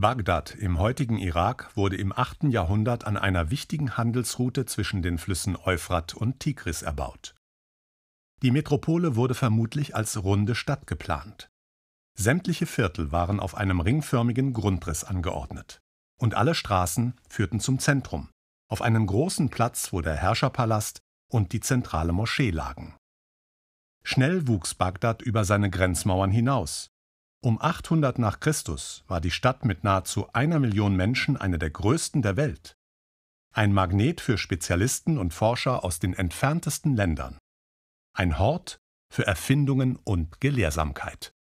Bagdad im heutigen Irak wurde im 8. Jahrhundert an einer wichtigen Handelsroute zwischen den Flüssen Euphrat und Tigris erbaut. Die Metropole wurde vermutlich als runde Stadt geplant. Sämtliche Viertel waren auf einem ringförmigen Grundriss angeordnet. Und alle Straßen führten zum Zentrum, auf einen großen Platz, wo der Herrscherpalast und die zentrale Moschee lagen. Schnell wuchs Bagdad über seine Grenzmauern hinaus um 800 nach Christus war die Stadt mit nahezu einer Million Menschen eine der größten der Welt. Ein Magnet für Spezialisten und Forscher aus den entferntesten Ländern. Ein Hort für Erfindungen und Gelehrsamkeit.